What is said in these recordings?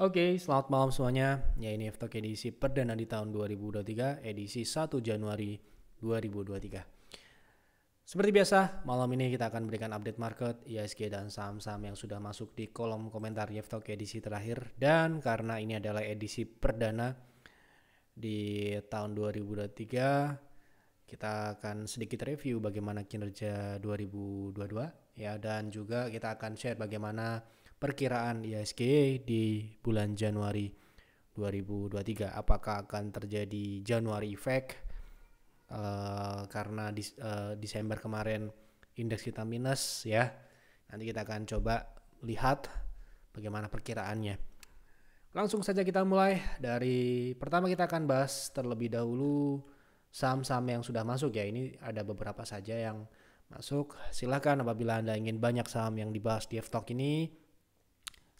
Oke, okay, selamat malam semuanya. Ya ini Eftok edisi perdana di tahun 2023, edisi 1 Januari 2023. Seperti biasa, malam ini kita akan berikan update market, ISG dan saham-saham yang sudah masuk di kolom komentar Eftok edisi terakhir. Dan karena ini adalah edisi perdana di tahun 2023, kita akan sedikit review bagaimana kinerja 2022 ya dan juga kita akan share bagaimana perkiraan ISG di bulan Januari 2023. Apakah akan terjadi Januari effect uh, karena di, uh, eh, Desember kemarin indeks kita minus ya. Nanti kita akan coba lihat bagaimana perkiraannya. Langsung saja kita mulai dari pertama kita akan bahas terlebih dahulu saham-saham yang sudah masuk ya. Ini ada beberapa saja yang masuk. Silahkan apabila Anda ingin banyak saham yang dibahas di Ftalk ini,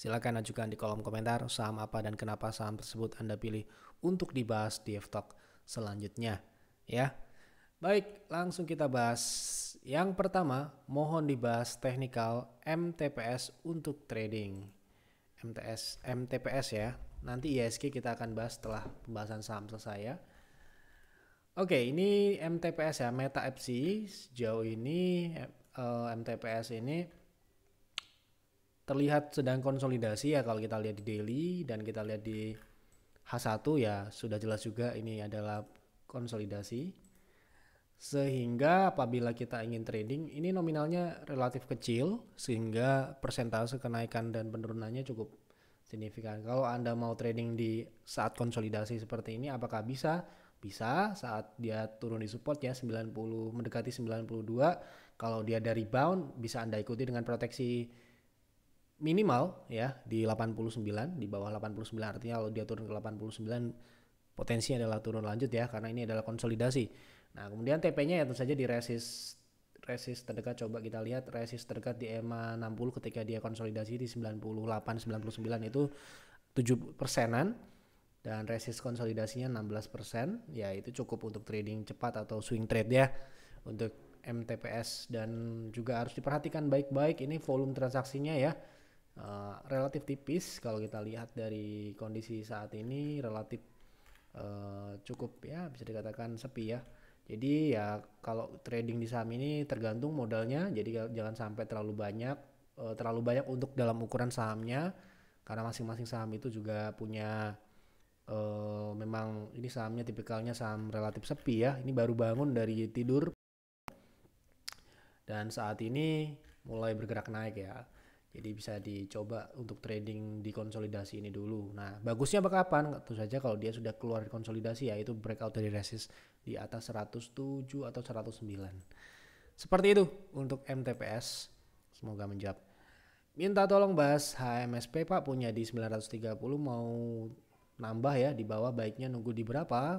Silahkan ajukan di kolom komentar saham apa dan kenapa saham tersebut Anda pilih untuk dibahas di F-Talk selanjutnya. Ya, Baik, langsung kita bahas. Yang pertama, mohon dibahas teknikal MTPS untuk trading. MTS, MTPS ya. Nanti ISG kita akan bahas setelah pembahasan saham selesai ya. Oke, ini MTPS ya, Meta FC. Sejauh ini eh, MTPS ini terlihat sedang konsolidasi ya kalau kita lihat di daily dan kita lihat di H1 ya sudah jelas juga ini adalah konsolidasi sehingga apabila kita ingin trading ini nominalnya relatif kecil sehingga persentase kenaikan dan penurunannya cukup signifikan kalau anda mau trading di saat konsolidasi seperti ini apakah bisa bisa saat dia turun di support ya 90 mendekati 92 kalau dia ada rebound bisa anda ikuti dengan proteksi minimal ya di 89 di bawah 89 artinya kalau dia turun ke 89 potensinya adalah turun lanjut ya karena ini adalah konsolidasi. Nah, kemudian TP-nya ya tentu saja di resist resist terdekat coba kita lihat resist terdekat di EMA 60 ketika dia konsolidasi di 98 99 itu 7 persenan dan resist konsolidasinya 16 persen ya itu cukup untuk trading cepat atau swing trade ya untuk MTPS dan juga harus diperhatikan baik-baik ini volume transaksinya ya Eh, relatif tipis kalau kita lihat dari kondisi saat ini relatif uh, cukup ya bisa dikatakan sepi ya. Jadi ya kalau trading di saham ini tergantung modalnya, jadi jangan sampai terlalu banyak, uh, terlalu banyak untuk dalam ukuran sahamnya, karena masing-masing saham itu juga punya uh, memang ini sahamnya tipikalnya saham relatif sepi ya. Ini baru bangun dari tidur dan saat ini mulai bergerak naik ya. Jadi bisa dicoba untuk trading di konsolidasi ini dulu. Nah, bagusnya apa kapan? Tentu saja kalau dia sudah keluar dari konsolidasi ya itu breakout dari resist di atas 107 atau 109. Seperti itu untuk MTPS. Semoga menjawab. Minta tolong bahas HMSP Pak punya di 930 mau nambah ya di bawah baiknya nunggu di berapa?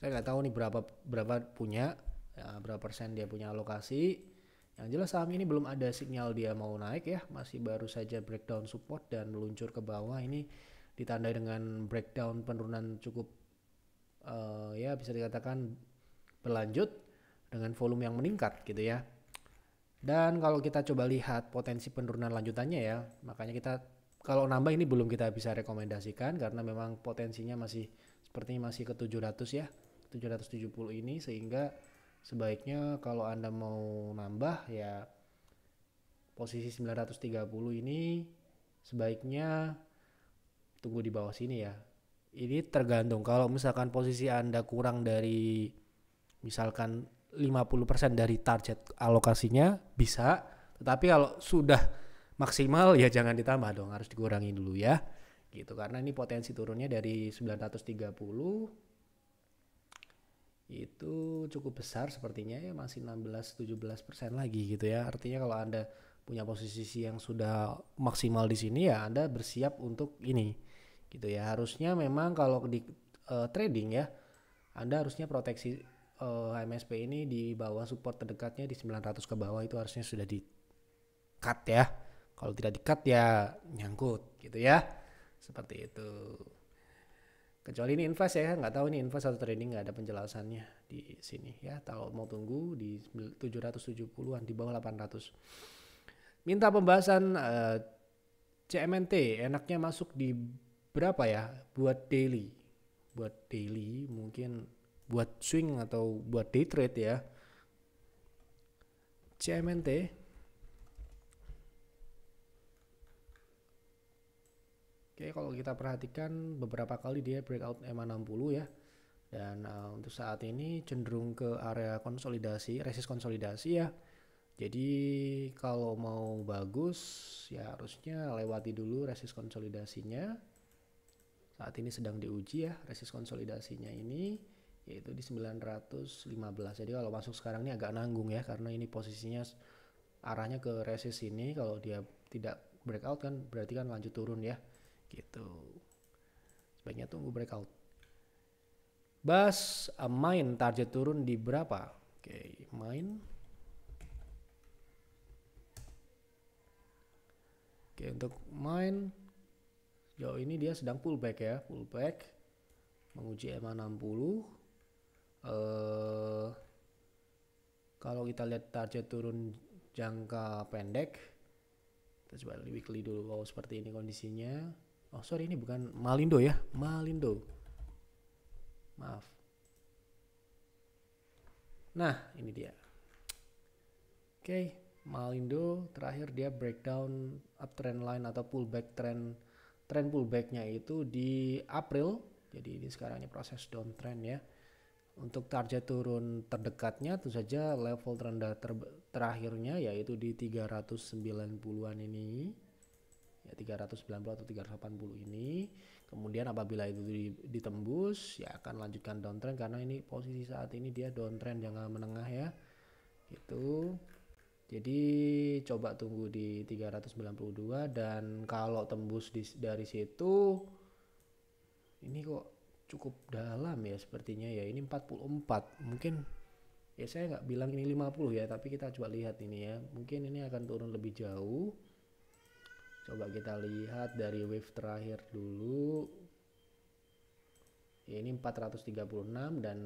Saya nggak tahu nih berapa berapa punya ya, berapa persen dia punya alokasi yang jelas saham ini belum ada sinyal dia mau naik ya masih baru saja breakdown support dan meluncur ke bawah ini ditandai dengan breakdown penurunan cukup uh, ya bisa dikatakan berlanjut dengan volume yang meningkat gitu ya dan kalau kita coba lihat potensi penurunan lanjutannya ya makanya kita kalau nambah ini belum kita bisa rekomendasikan karena memang potensinya masih sepertinya masih ke 700 ya 770 ini sehingga sebaiknya kalau Anda mau nambah ya posisi 930 ini sebaiknya tunggu di bawah sini ya. Ini tergantung kalau misalkan posisi Anda kurang dari misalkan 50% dari target alokasinya bisa, tetapi kalau sudah maksimal ya jangan ditambah dong, harus dikurangi dulu ya. Gitu karena ini potensi turunnya dari 930 itu cukup besar sepertinya ya masih 16-17% lagi gitu ya. Artinya kalau Anda punya posisi yang sudah maksimal di sini ya Anda bersiap untuk ini gitu ya. Harusnya memang kalau di uh, trading ya Anda harusnya proteksi uh, eh, MSP ini di bawah support terdekatnya di 900 ke bawah itu harusnya sudah di cut ya. Kalau tidak di cut ya nyangkut gitu ya. Seperti itu kecuali ini invest ya nggak tahu ini invest atau trading nggak ada penjelasannya di sini ya kalau mau tunggu di 770-an di bawah 800 minta pembahasan uh, eh, CMNT enaknya masuk di berapa ya buat daily buat daily mungkin buat swing atau buat day trade ya CMNT Oke, kalau kita perhatikan beberapa kali dia breakout EMA 60 ya. Dan uh, untuk saat ini cenderung ke area konsolidasi, resist konsolidasi ya. Jadi kalau mau bagus ya harusnya lewati dulu resist konsolidasinya. Saat ini sedang diuji ya resist konsolidasinya ini yaitu di 915. Jadi kalau masuk sekarang ini agak nanggung ya karena ini posisinya arahnya ke resist ini kalau dia tidak breakout kan berarti kan lanjut turun ya gitu sebaiknya tunggu breakout bas uh, main target turun di berapa oke okay, main oke okay, untuk main jauh ini dia sedang pullback ya pullback menguji EMA 60 uh, kalau kita lihat target turun jangka pendek kita coba weekly dulu kalau oh, seperti ini kondisinya Oh sorry ini bukan Malindo ya, Malindo. Maaf. Nah ini dia. Oke, okay. Malindo terakhir dia breakdown uptrend line atau pullback trend trend pullbacknya itu di April. Jadi ini sekarang ini proses downtrend ya. Untuk target turun terdekatnya itu saja level terendah ter terakhirnya yaitu di 390-an ini 390 atau 380 ini kemudian apabila itu ditembus ya akan lanjutkan downtrend karena ini posisi saat ini dia downtrend jangka menengah ya gitu jadi coba tunggu di 392 dan kalau tembus di, dari situ ini kok cukup dalam ya sepertinya ya ini 44 mungkin ya saya nggak bilang ini 50 ya tapi kita coba lihat ini ya mungkin ini akan turun lebih jauh Coba kita lihat dari wave terakhir dulu. ini 436 dan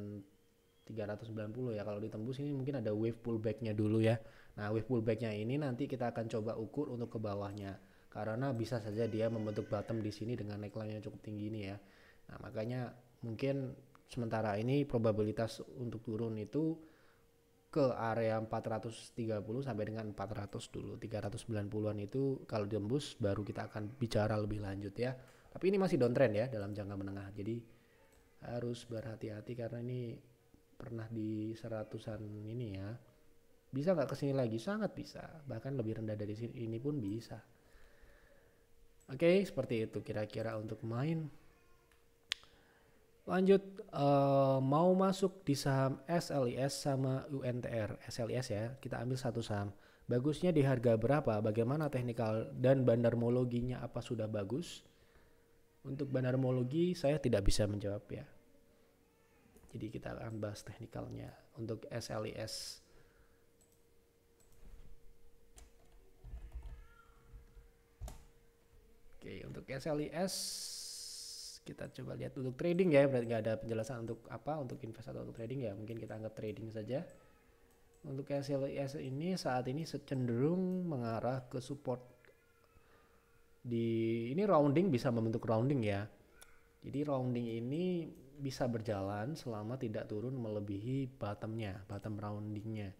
390 ya. Kalau ditembus ini mungkin ada wave pullbacknya dulu ya. Nah wave pullbacknya ini nanti kita akan coba ukur untuk ke bawahnya. Karena bisa saja dia membentuk bottom di sini dengan neckline yang cukup tinggi ini ya. Nah makanya mungkin sementara ini probabilitas untuk turun itu ke area 430 sampai dengan 400 dulu 390-an itu kalau diembus baru kita akan bicara lebih lanjut ya tapi ini masih downtrend ya dalam jangka menengah jadi harus berhati-hati karena ini pernah di seratusan ini ya bisa nggak kesini lagi sangat bisa bahkan lebih rendah dari sini ini pun bisa oke seperti itu kira-kira untuk main Lanjut uh, mau masuk di saham SLIS sama UNTR. SLIS ya, kita ambil satu saham. Bagusnya di harga berapa? Bagaimana teknikal dan bandarmologinya apa sudah bagus? Untuk bandarmologi saya tidak bisa menjawab ya. Jadi kita akan bahas teknikalnya untuk SLIS. Oke, untuk SLIS kita coba lihat untuk trading ya berarti nggak ada penjelasan untuk apa untuk invest atau untuk trading ya mungkin kita anggap trading saja untuk SLIS ini saat ini cenderung mengarah ke support di ini rounding bisa membentuk rounding ya jadi rounding ini bisa berjalan selama tidak turun melebihi bottomnya bottom roundingnya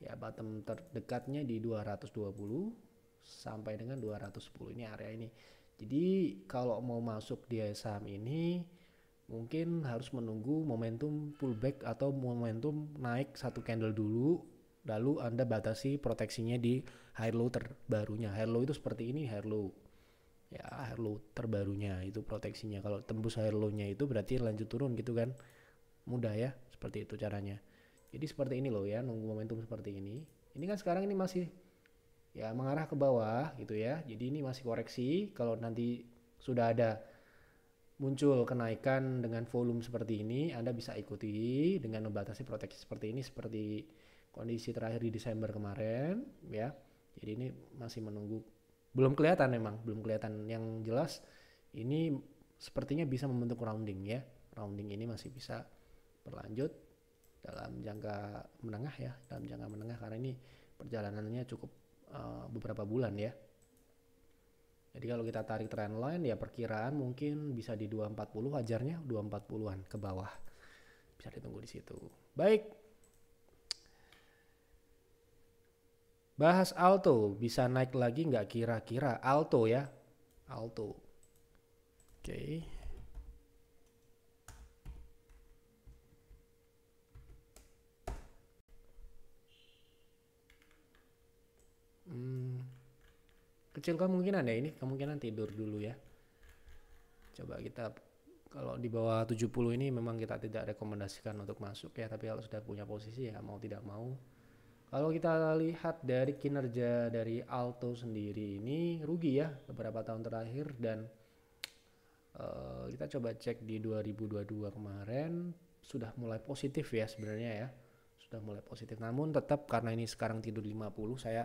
ya bottom terdekatnya di 220 sampai dengan 210 ini area ini jadi kalau mau masuk di saham ini mungkin harus menunggu momentum pullback atau momentum naik satu candle dulu lalu Anda batasi proteksinya di high low terbarunya. High low itu seperti ini high low. Ya, high low terbarunya itu proteksinya. Kalau tembus high low-nya itu berarti lanjut turun gitu kan. Mudah ya, seperti itu caranya. Jadi seperti ini loh ya, nunggu momentum seperti ini. Ini kan sekarang ini masih ya mengarah ke bawah gitu ya. Jadi ini masih koreksi. Kalau nanti sudah ada muncul kenaikan dengan volume seperti ini, Anda bisa ikuti dengan membatasi proteksi seperti ini seperti kondisi terakhir di Desember kemarin ya. Jadi ini masih menunggu belum kelihatan memang, belum kelihatan yang jelas ini sepertinya bisa membentuk rounding ya. Rounding ini masih bisa berlanjut dalam jangka menengah ya, dalam jangka menengah karena ini perjalanannya cukup Eh, beberapa bulan ya. Jadi kalau kita tarik trend line ya perkiraan mungkin bisa di 240 wajarnya 240-an ke bawah. Bisa ditunggu di situ. Baik. Bahas alto, bisa naik lagi nggak kira-kira alto ya? Alto. Oke. Okay. Hmm, kecil kemungkinan ya ini kemungkinan tidur dulu ya. Coba kita kalau di bawah 70 ini memang kita tidak rekomendasikan untuk masuk ya, tapi kalau sudah punya posisi ya mau tidak mau. Kalau kita lihat dari kinerja dari Alto sendiri ini rugi ya beberapa tahun terakhir dan uh, kita coba cek di 2022 kemarin sudah mulai positif ya sebenarnya ya. Sudah mulai positif namun tetap karena ini sekarang tidur 50 saya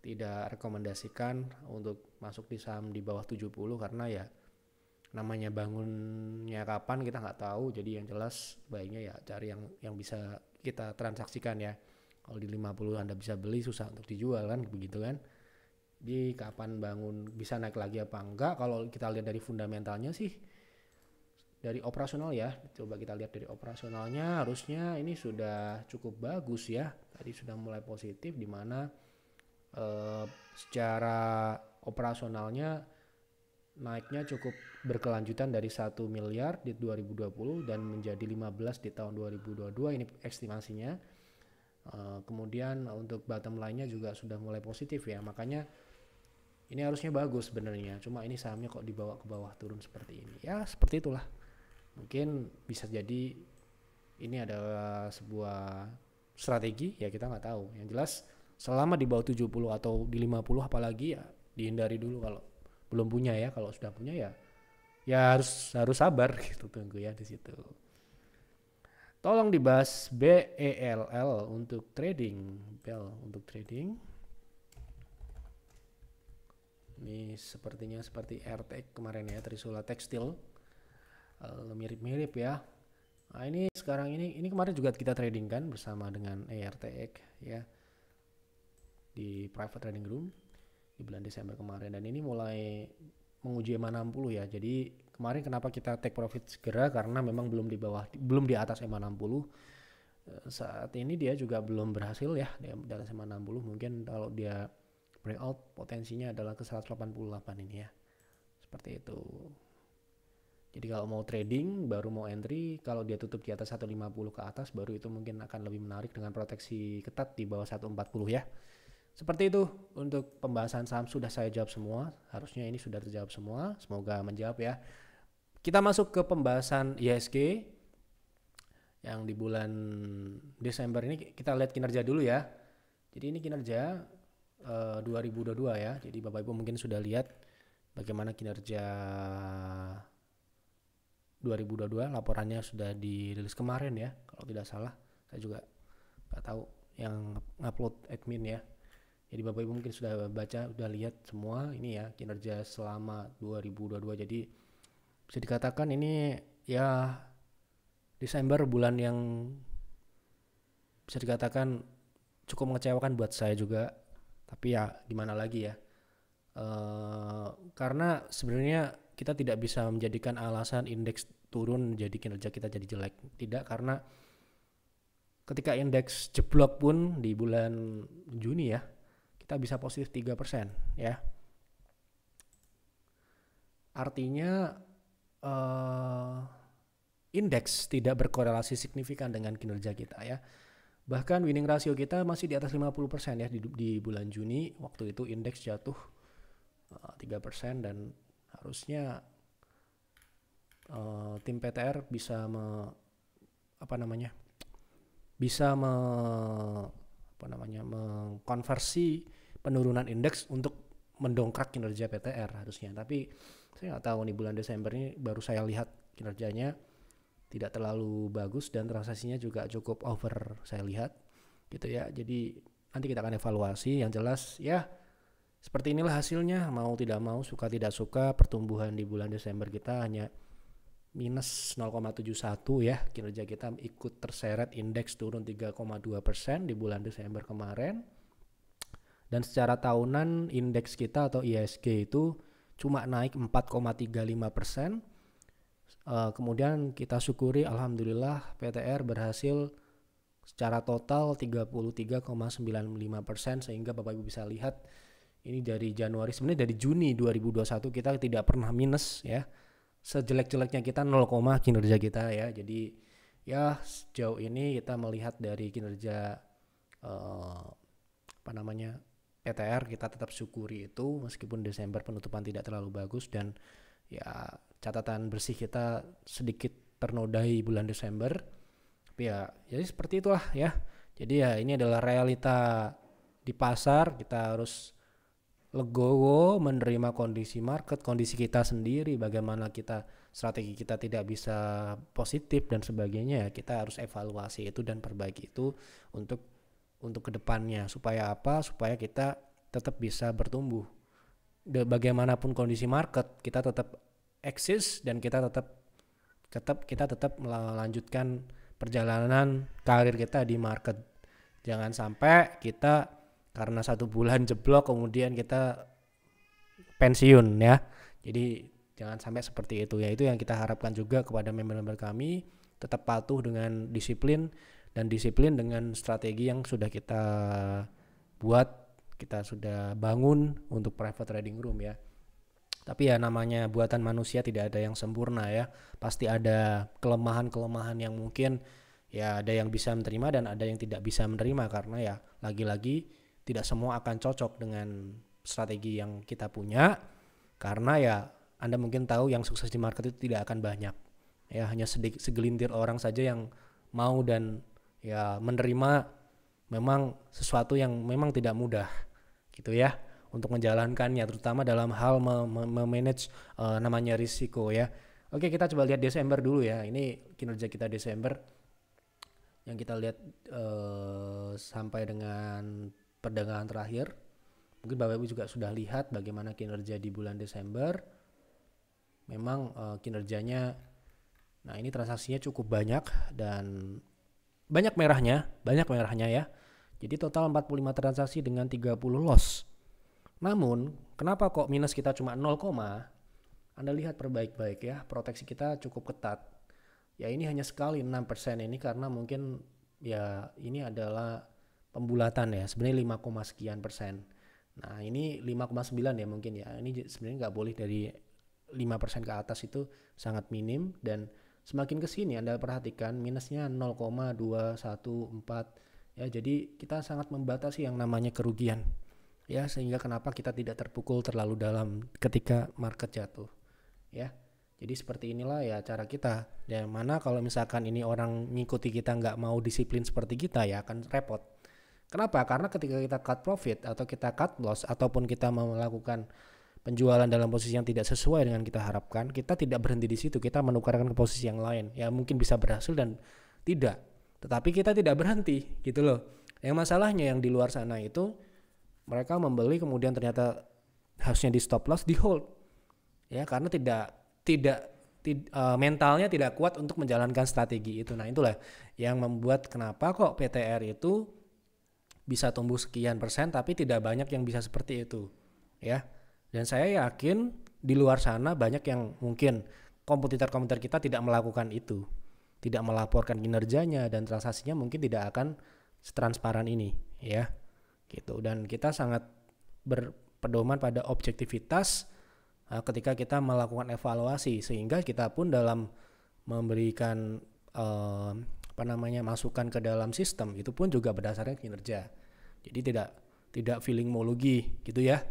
tidak rekomendasikan untuk masuk di saham di bawah 70 karena ya namanya bangunnya kapan kita nggak tahu jadi yang jelas baiknya ya cari yang yang bisa kita transaksikan ya kalau di 50 Anda bisa beli susah untuk dijual kan begitu kan di kapan bangun bisa naik lagi apa enggak kalau kita lihat dari fundamentalnya sih dari operasional ya coba kita lihat dari operasionalnya harusnya ini sudah cukup bagus ya tadi sudah mulai positif di mana Eh, secara operasionalnya naiknya cukup berkelanjutan dari 1 miliar di 2020 dan menjadi 15 di tahun 2022 ini estimasinya. Eh, kemudian untuk bottom line-nya juga sudah mulai positif ya. Makanya ini harusnya bagus sebenarnya. Cuma ini sahamnya kok dibawa ke bawah turun seperti ini. Ya, seperti itulah. Mungkin bisa jadi ini adalah sebuah strategi ya kita nggak tahu. Yang jelas selama di bawah 70 atau di 50 apalagi ya dihindari dulu kalau belum punya ya kalau sudah punya ya ya harus harus sabar gitu tunggu ya di situ tolong dibahas BELL untuk trading bell untuk trading ini sepertinya seperti RTX kemarin ya Trisula Tekstil eh, mirip-mirip ya nah ini sekarang ini ini kemarin juga kita trading kan bersama dengan ERTX ya di private training room di bulan Desember kemarin dan ini mulai menguji EMA 60 ya. Jadi kemarin kenapa kita take profit segera karena memang belum di bawah belum di atas EMA 60 eh, Saat ini dia juga belum berhasil ya di atas EMA 60 Mungkin kalau dia breakout potensinya adalah ke 188 ini ya. Seperti itu. Jadi kalau mau trading baru mau entry, kalau dia tutup di atas 150 ke atas baru itu mungkin akan lebih menarik dengan proteksi ketat di bawah 140 ya. Seperti itu untuk pembahasan saham sudah saya jawab semua. Harusnya ini sudah terjawab semua. Semoga menjawab ya. Kita masuk ke pembahasan ISG yang di bulan Desember ini kita lihat kinerja dulu ya. Jadi ini kinerja e, eh, 2022 ya. Jadi Bapak Ibu mungkin sudah lihat bagaimana kinerja 2022 laporannya sudah dirilis kemarin ya kalau tidak salah. Saya juga nggak tahu yang upload admin ya. Jadi Bapak Ibu mungkin sudah baca, sudah lihat semua ini ya kinerja selama 2022. Jadi bisa dikatakan ini ya Desember bulan yang bisa dikatakan cukup mengecewakan buat saya juga. Tapi ya gimana lagi ya. E, karena sebenarnya kita tidak bisa menjadikan alasan indeks turun jadi kinerja kita jadi jelek. Tidak karena ketika indeks jeblok pun di bulan Juni ya kita bisa positif 3% ya. Artinya uh, indeks tidak berkorelasi signifikan dengan kinerja kita ya. Bahkan winning ratio kita masih di atas 50% ya di, di bulan Juni. Waktu itu indeks jatuh uh, eh, 3% dan harusnya uh, tim PTR bisa me, apa namanya? bisa me, apa namanya? mengkonversi penurunan indeks untuk mendongkrak kinerja PTR harusnya. Tapi saya nggak tahu nih bulan Desember ini baru saya lihat kinerjanya tidak terlalu bagus dan transaksinya juga cukup over saya lihat gitu ya. Jadi nanti kita akan evaluasi yang jelas ya seperti inilah hasilnya mau tidak mau suka tidak suka pertumbuhan di bulan Desember kita hanya minus 0,71 ya kinerja kita ikut terseret indeks turun 3,2 persen di bulan Desember kemarin dan secara tahunan indeks kita atau ISG itu cuma naik 4,35 persen. Eh, kemudian kita syukuri alhamdulillah PTR berhasil secara total 33,95 persen sehingga Bapak Ibu bisa lihat ini dari Januari sebenarnya dari Juni 2021 kita tidak pernah minus ya sejelek-jeleknya kita 0, kinerja kita ya jadi ya sejauh ini kita melihat dari kinerja uh, apa namanya PTR e kita tetap syukuri itu meskipun Desember penutupan tidak terlalu bagus dan ya catatan bersih kita sedikit ternodai bulan Desember tapi ya jadi ya seperti itulah ya jadi ya ini adalah realita di pasar kita harus legowo menerima kondisi market, kondisi kita sendiri, bagaimana kita strategi kita tidak bisa positif dan sebagainya, ya kita harus evaluasi itu dan perbaiki itu untuk untuk kedepannya supaya apa supaya kita tetap bisa bertumbuh bagaimanapun kondisi market kita tetap eksis dan kita tetap tetap kita tetap melanjutkan perjalanan karir kita di market jangan sampai kita karena satu bulan jeblok kemudian kita pensiun ya jadi jangan sampai seperti itu ya itu yang kita harapkan juga kepada member-member kami tetap patuh dengan disiplin dan disiplin dengan strategi yang sudah kita buat kita sudah bangun untuk private trading room ya tapi ya namanya buatan manusia tidak ada yang sempurna ya pasti ada kelemahan-kelemahan yang mungkin ya ada yang bisa menerima dan ada yang tidak bisa menerima karena ya lagi-lagi tidak semua akan cocok dengan strategi yang kita punya karena ya anda mungkin tahu yang sukses di market itu tidak akan banyak ya hanya segelintir orang saja yang mau dan ya menerima memang sesuatu yang memang tidak mudah gitu ya untuk menjalankannya terutama dalam hal memanage me uh, namanya risiko ya. Oke, kita coba lihat Desember dulu ya. Ini kinerja kita Desember yang kita lihat uh, sampai dengan perdagangan terakhir. Mungkin Bapak Ibu juga sudah lihat bagaimana kinerja di bulan Desember. Memang uh, kinerjanya nah ini transaksinya cukup banyak dan banyak merahnya, banyak merahnya ya. Jadi total 45 transaksi dengan 30 loss. Namun, kenapa kok minus kita cuma 0, Anda lihat perbaik-baik ya, proteksi kita cukup ketat. Ya ini hanya sekali 6% ini karena mungkin ya ini adalah pembulatan ya, sebenarnya 5, sekian persen. Nah ini 5,9 ya mungkin ya, ini sebenarnya nggak boleh dari 5% ke atas itu sangat minim dan semakin ke sini Anda perhatikan minusnya 0,214 ya jadi kita sangat membatasi yang namanya kerugian ya sehingga kenapa kita tidak terpukul terlalu dalam ketika market jatuh ya jadi seperti inilah ya cara kita dan mana kalau misalkan ini orang ngikuti kita nggak mau disiplin seperti kita ya akan repot Kenapa? Karena ketika kita cut profit atau kita cut loss ataupun kita melakukan penjualan dalam posisi yang tidak sesuai dengan kita harapkan, kita tidak berhenti di situ, kita menukarkan ke posisi yang lain. Ya mungkin bisa berhasil dan tidak. Tetapi kita tidak berhenti gitu loh. Yang masalahnya yang di luar sana itu mereka membeli kemudian ternyata harusnya di stop loss di hold. Ya karena tidak tidak tid, uh, eh, mentalnya tidak kuat untuk menjalankan strategi itu. Nah, itulah yang membuat kenapa kok PTR itu bisa tumbuh sekian persen tapi tidak banyak yang bisa seperti itu. Ya dan saya yakin di luar sana banyak yang mungkin kompetitor-kompetitor kita tidak melakukan itu. Tidak melaporkan kinerjanya dan transaksinya mungkin tidak akan setransparan ini ya. Gitu. Dan kita sangat berpedoman pada objektivitas uh, ketika kita melakukan evaluasi sehingga kita pun dalam memberikan uh, apa namanya masukan ke dalam sistem itu pun juga berdasarkan kinerja. Jadi tidak tidak feeling feelingmologi gitu ya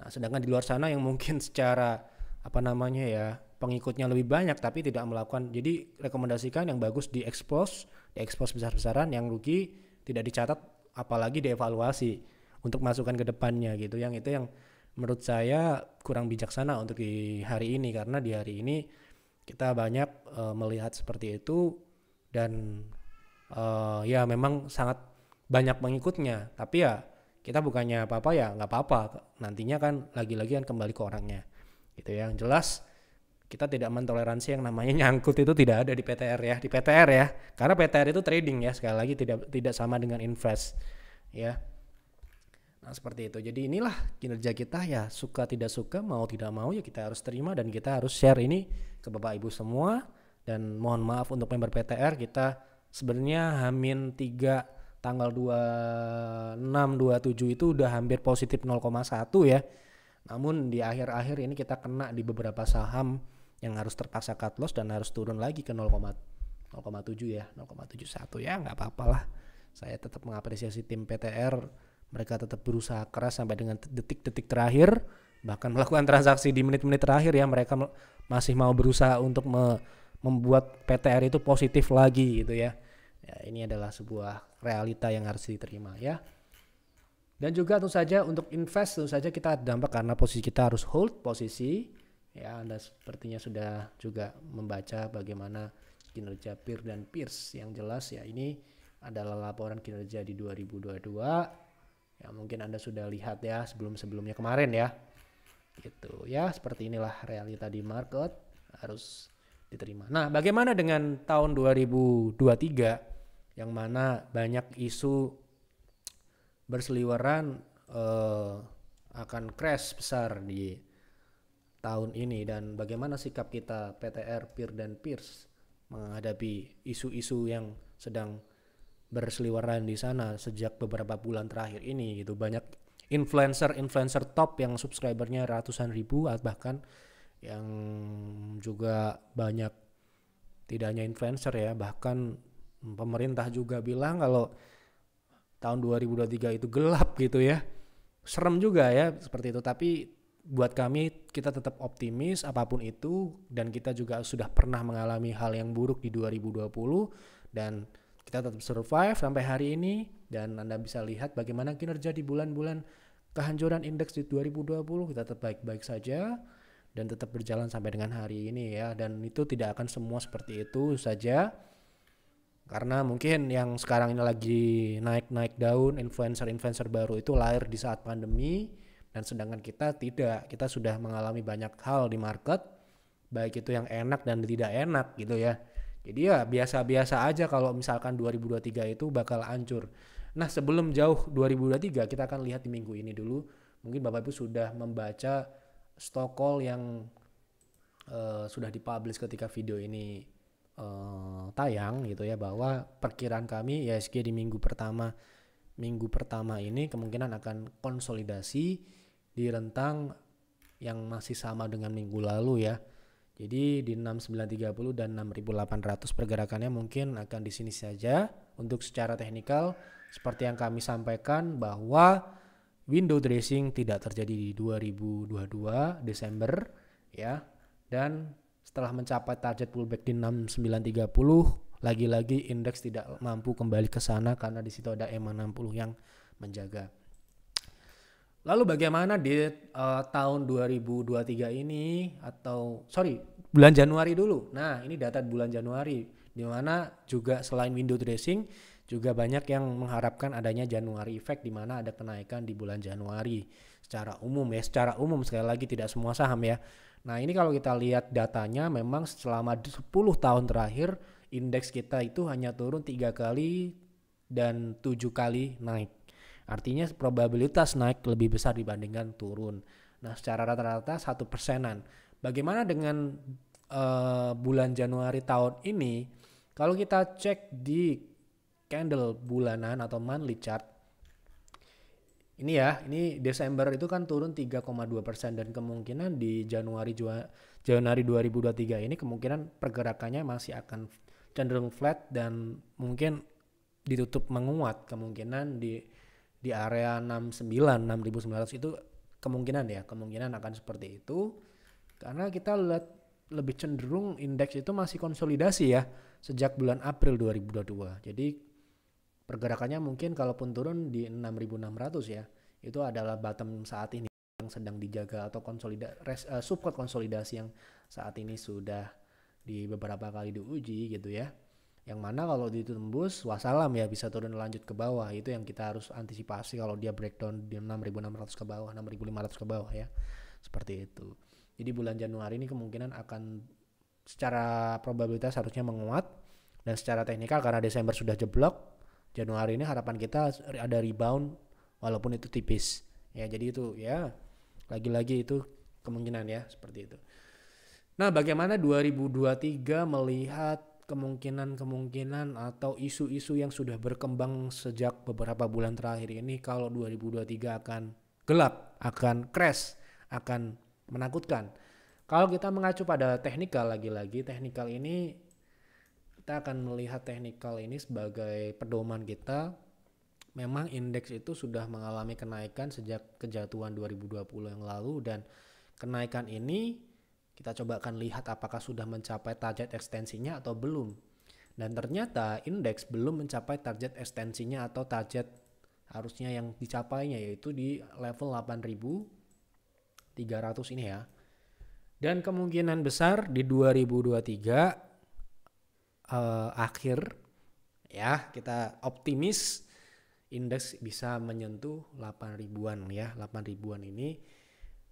Nah, sedangkan di luar sana yang mungkin secara apa namanya ya pengikutnya lebih banyak tapi tidak melakukan. Jadi rekomendasikan yang bagus di di expose besar-besaran, yang rugi tidak dicatat apalagi dievaluasi untuk masukan ke depannya gitu. Yang itu yang menurut saya kurang bijaksana untuk di hari ini karena di hari ini kita banyak e, melihat seperti itu dan e, ya memang sangat banyak pengikutnya tapi ya kita bukannya apa-apa ya nggak apa-apa nantinya kan lagi-lagi kan kembali ke orangnya gitu ya yang jelas kita tidak mentoleransi yang namanya nyangkut itu tidak ada di PTR ya di PTR ya karena PTR itu trading ya sekali lagi tidak tidak sama dengan invest ya nah seperti itu jadi inilah kinerja kita ya suka tidak suka mau tidak mau ya kita harus terima dan kita harus share ini ke bapak ibu semua dan mohon maaf untuk member PTR kita sebenarnya hamin tiga tanggal 26 27 itu udah hampir positif 0,1 ya. Namun di akhir-akhir ini kita kena di beberapa saham yang harus terpaksa cut loss dan harus turun lagi ke tujuh ya, 0,71 ya nggak apa-apalah. Saya tetap mengapresiasi tim PTR, mereka tetap berusaha keras sampai dengan detik-detik terakhir bahkan melakukan transaksi di menit-menit terakhir ya mereka masih mau berusaha untuk me membuat PTR itu positif lagi gitu ya Ya, ini adalah sebuah realita yang harus diterima ya. Dan juga tentu saja untuk invest tentu saja kita dampak karena posisi kita harus hold posisi. Ya, Anda sepertinya sudah juga membaca bagaimana kinerja peer dan peers yang jelas ya ini adalah laporan kinerja di 2022. Ya, mungkin Anda sudah lihat ya sebelum-sebelumnya kemarin ya. Gitu ya, seperti inilah realita di market harus diterima. Nah, bagaimana dengan tahun 2023 yang mana banyak isu berseliweran eh, akan crash besar di tahun ini dan bagaimana sikap kita PTR Peer dan Peers menghadapi isu-isu yang sedang berseliweran di sana sejak beberapa bulan terakhir ini gitu banyak influencer-influencer top yang subscribernya ratusan ribu bahkan yang juga banyak tidak hanya influencer ya bahkan pemerintah juga bilang kalau tahun 2023 itu gelap gitu ya serem juga ya seperti itu tapi buat kami kita tetap optimis apapun itu dan kita juga sudah pernah mengalami hal yang buruk di 2020 dan kita tetap survive sampai hari ini dan Anda bisa lihat bagaimana kinerja di bulan-bulan kehancuran indeks di 2020 kita tetap baik-baik saja dan tetap berjalan sampai dengan hari ini ya dan itu tidak akan semua seperti itu saja karena mungkin yang sekarang ini lagi naik-naik daun influencer-influencer baru itu lahir di saat pandemi dan sedangkan kita tidak kita sudah mengalami banyak hal di market baik itu yang enak dan tidak enak gitu ya jadi ya biasa-biasa aja kalau misalkan 2023 itu bakal hancur nah sebelum jauh 2023 kita akan lihat di minggu ini dulu mungkin Bapak Ibu sudah membaca Stokol yang uh, sudah dipublish ketika video ini uh, tayang gitu ya bahwa perkiraan kami ISG di minggu pertama minggu pertama ini kemungkinan akan konsolidasi di rentang yang masih sama dengan minggu lalu ya. Jadi di 6930 dan 6800 pergerakannya mungkin akan di sini saja untuk secara teknikal seperti yang kami sampaikan bahwa window dressing tidak terjadi di 2022 Desember ya dan setelah mencapai target pullback di 6930 lagi-lagi indeks tidak mampu kembali ke sana karena di situ ada EMA 60 yang menjaga. Lalu bagaimana di uh, tahun 2023 ini atau sorry bulan Januari dulu. Nah ini data bulan Januari di mana juga selain window dressing juga banyak yang mengharapkan adanya Januari effect di mana ada kenaikan di bulan Januari secara umum ya, secara umum sekali lagi tidak semua saham ya. Nah, ini kalau kita lihat datanya memang selama 10 tahun terakhir indeks kita itu hanya turun tiga kali dan tujuh kali naik. Artinya probabilitas naik lebih besar dibandingkan turun. Nah, secara rata-rata satu persenan. Bagaimana dengan uh, bulan Januari tahun ini? Kalau kita cek di candle bulanan atau monthly chart ini ya, ini Desember itu kan turun 3,2 persen dan kemungkinan di Januari Januari 2023 ini kemungkinan pergerakannya masih akan cenderung flat dan mungkin ditutup menguat kemungkinan di di area 69 6900 itu kemungkinan ya kemungkinan akan seperti itu karena kita lihat lebih cenderung indeks itu masih konsolidasi ya sejak bulan April 2022 jadi Pergerakannya mungkin kalaupun turun di 6.600 ya, itu adalah bottom saat ini yang sedang dijaga atau konsolida res, uh, eh, support konsolidasi yang saat ini sudah di beberapa kali diuji gitu ya. Yang mana kalau ditembus wasalam ya bisa turun lanjut ke bawah itu yang kita harus antisipasi kalau dia breakdown di 6.600 ke bawah, 6.500 ke bawah ya. Seperti itu. Jadi bulan Januari ini kemungkinan akan secara probabilitas harusnya menguat dan secara teknikal karena Desember sudah jeblok Januari ini harapan kita ada rebound walaupun itu tipis. Ya, jadi itu ya lagi-lagi itu kemungkinan ya seperti itu. Nah, bagaimana 2023 melihat kemungkinan-kemungkinan atau isu-isu yang sudah berkembang sejak beberapa bulan terakhir ini kalau 2023 akan gelap, akan crash, akan menakutkan. Kalau kita mengacu pada teknikal lagi-lagi, teknikal ini kita akan melihat teknikal ini sebagai pedoman kita memang indeks itu sudah mengalami kenaikan sejak kejatuhan 2020 yang lalu dan kenaikan ini kita coba akan lihat apakah sudah mencapai target ekstensinya atau belum dan ternyata indeks belum mencapai target ekstensinya atau target harusnya yang dicapainya yaitu di level 8300 ini ya. Dan kemungkinan besar di 2023 uh, akhir ya kita optimis indeks bisa menyentuh 8 ribuan ya 8 ribuan ini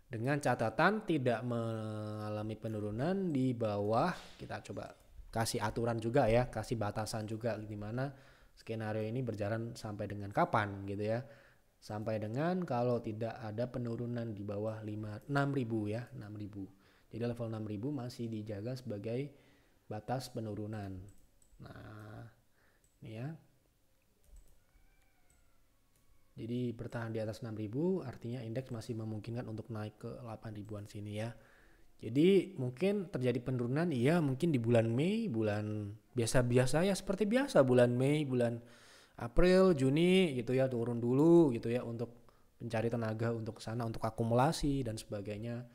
dengan catatan tidak mengalami penurunan di bawah kita coba kasih aturan juga ya kasih batasan juga di mana skenario ini berjalan sampai dengan kapan gitu ya sampai dengan kalau tidak ada penurunan di bawah 5 6000 ya 6000 jadi level 6000 masih dijaga sebagai batas penurunan. Nah, ini ya. Jadi bertahan di atas 6000 artinya indeks masih memungkinkan untuk naik ke 8000-an sini ya. Jadi mungkin terjadi penurunan iya mungkin di bulan Mei, bulan biasa-biasa ya seperti biasa bulan Mei, bulan April, Juni gitu ya turun dulu gitu ya untuk mencari tenaga untuk sana untuk akumulasi dan sebagainya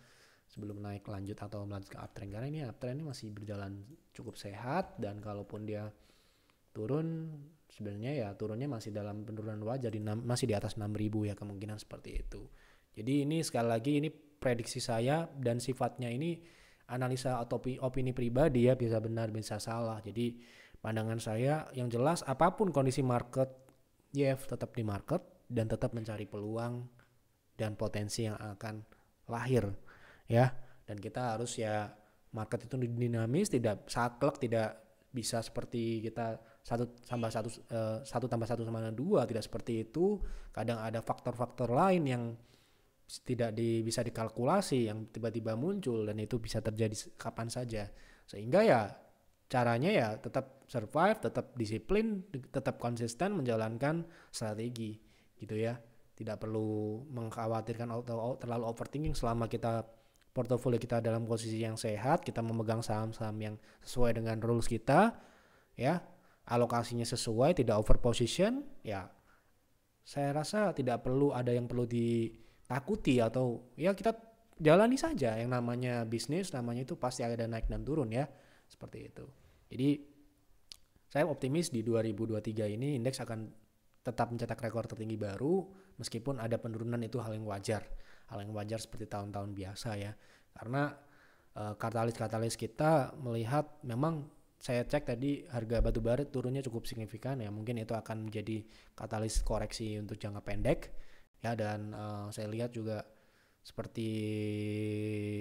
sebelum naik lanjut atau melanjut ke uptrend karena ini uptrend ini masih berjalan cukup sehat dan kalaupun dia turun sebenarnya ya turunnya masih dalam penurunan wajar di 6, masih di atas 6000 ya kemungkinan seperti itu. Jadi ini sekali lagi ini prediksi saya dan sifatnya ini analisa atau opini pribadi ya bisa benar bisa salah. Jadi pandangan saya yang jelas apapun kondisi market YF tetap di market dan tetap mencari peluang dan potensi yang akan lahir ya dan kita harus ya market itu dinamis tidak saklek tidak bisa seperti kita satu tambah satu uh, satu tambah satu sama dua tidak seperti itu kadang ada faktor-faktor lain yang tidak di, bisa dikalkulasi yang tiba-tiba muncul dan itu bisa terjadi kapan saja sehingga ya caranya ya tetap survive tetap disiplin tetap konsisten menjalankan strategi gitu ya tidak perlu mengkhawatirkan atau terlalu overthinking selama kita portofolio kita dalam posisi yang sehat, kita memegang saham-saham yang sesuai dengan rules kita, ya, alokasinya sesuai, tidak over position, ya. Saya rasa tidak perlu ada yang perlu ditakuti atau ya kita jalani saja yang namanya bisnis, namanya itu pasti ada naik dan turun ya, seperti itu. Jadi saya optimis di 2023 ini indeks akan tetap mencetak rekor tertinggi baru meskipun ada penurunan itu hal yang wajar hal yang wajar seperti tahun-tahun biasa ya karena eh, katalis-katalis uh, kita melihat memang saya cek tadi harga batu bara turunnya cukup signifikan ya mungkin itu akan menjadi katalis koreksi untuk jangka pendek ya dan uh, saya lihat juga seperti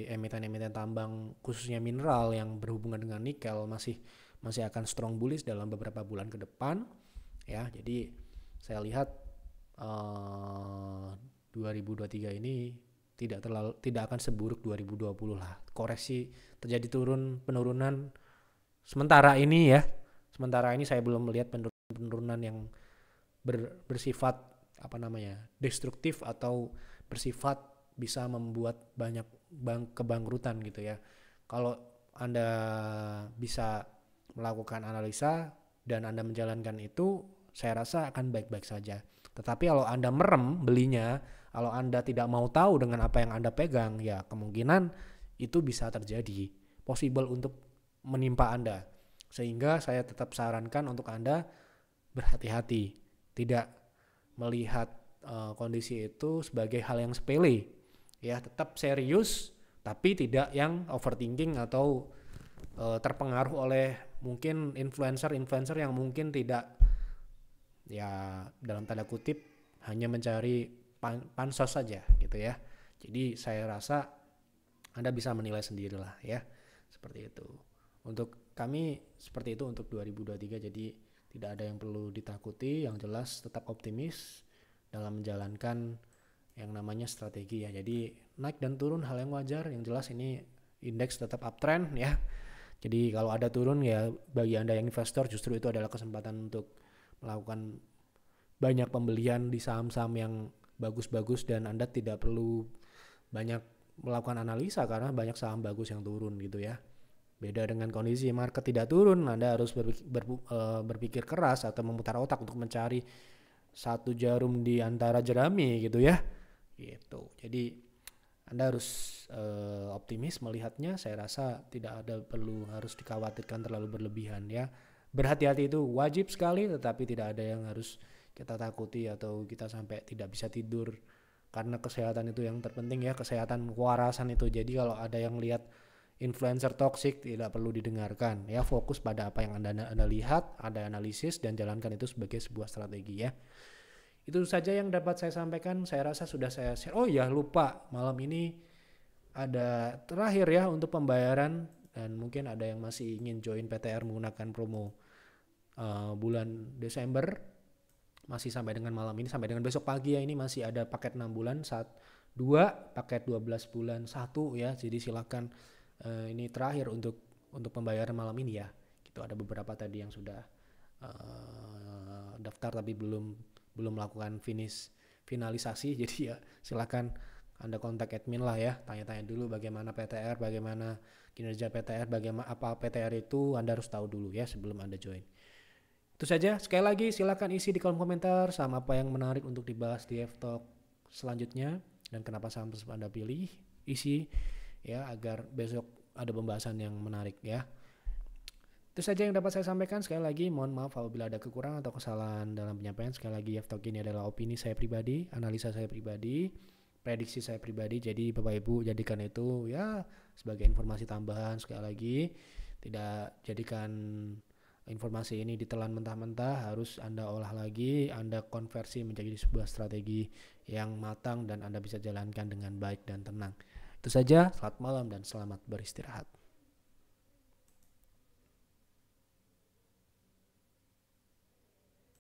emiten-emiten tambang khususnya mineral yang berhubungan dengan nikel masih masih akan strong bullish dalam beberapa bulan ke depan ya jadi saya lihat uh, 2023 ini tidak terlalu tidak akan seburuk 2020 lah. Koreksi terjadi turun penurunan sementara ini ya. Sementara ini saya belum melihat penurunan, yang ber, bersifat apa namanya? destruktif atau bersifat bisa membuat banyak bank kebangkrutan gitu ya. Kalau Anda bisa melakukan analisa dan Anda menjalankan itu, saya rasa akan baik-baik saja. Tetapi kalau Anda merem belinya kalau Anda tidak mau tahu dengan apa yang Anda pegang, ya kemungkinan itu bisa terjadi. Possible untuk menimpa Anda. Sehingga saya tetap sarankan untuk Anda berhati-hati. Tidak melihat uh, kondisi itu sebagai hal yang sepele. Ya, tetap serius tapi tidak yang overthinking atau uh, terpengaruh oleh mungkin influencer-influencer yang mungkin tidak ya dalam tanda kutip hanya mencari pan pansos saja gitu ya. Jadi saya rasa Anda bisa menilai sendirilah ya. Seperti itu. Untuk kami seperti itu untuk 2023 jadi tidak ada yang perlu ditakuti, yang jelas tetap optimis dalam menjalankan yang namanya strategi ya. Jadi naik dan turun hal yang wajar, yang jelas ini indeks tetap uptrend ya. Jadi kalau ada turun ya bagi Anda yang investor justru itu adalah kesempatan untuk melakukan banyak pembelian di saham-saham yang bagus-bagus dan Anda tidak perlu banyak melakukan analisa karena banyak saham bagus yang turun gitu ya. Beda dengan kondisi market tidak turun, Anda harus berpikir, eh, berpikir keras atau memutar otak untuk mencari satu jarum di antara jerami gitu ya. Gitu. Jadi Anda harus uh, optimis melihatnya. Saya rasa tidak ada perlu harus dikhawatirkan terlalu berlebihan ya. Berhati-hati itu wajib sekali tetapi tidak ada yang harus kita takuti atau kita sampai tidak bisa tidur karena kesehatan itu yang terpenting ya kesehatan kewarasan itu jadi kalau ada yang lihat influencer toxic tidak perlu didengarkan ya fokus pada apa yang anda anda lihat ada analisis dan jalankan itu sebagai sebuah strategi ya itu saja yang dapat saya sampaikan saya rasa sudah saya share oh ya lupa malam ini ada terakhir ya untuk pembayaran dan mungkin ada yang masih ingin join PTR menggunakan promo uh, bulan Desember masih sampai dengan malam ini sampai dengan besok pagi ya ini masih ada paket 6 bulan saat 2 paket 12 bulan 1 ya jadi silakan uh, ini terakhir untuk untuk pembayaran malam ini ya gitu ada beberapa tadi yang sudah uh, daftar tapi belum belum melakukan finish finalisasi jadi ya silakan anda kontak admin lah ya, tanya-tanya dulu bagaimana PTR, bagaimana kinerja PTR, bagaimana apa PTR itu Anda harus tahu dulu ya sebelum Anda join. Itu saja. Sekali lagi silakan isi di kolom komentar sama apa yang menarik untuk dibahas di F-Talk selanjutnya dan kenapa saham tersebut Anda pilih. Isi ya agar besok ada pembahasan yang menarik ya. Itu saja yang dapat saya sampaikan. Sekali lagi, mohon maaf apabila ada kekurangan atau kesalahan dalam penyampaian. Sekali lagi, F Talk ini adalah opini saya pribadi, analisa saya pribadi, prediksi saya pribadi. Jadi, Bapak Ibu, jadikan itu ya sebagai informasi tambahan. Sekali lagi, tidak jadikan informasi ini ditelan mentah-mentah harus Anda olah lagi, Anda konversi menjadi sebuah strategi yang matang dan Anda bisa jalankan dengan baik dan tenang. Itu saja, selamat malam dan selamat beristirahat.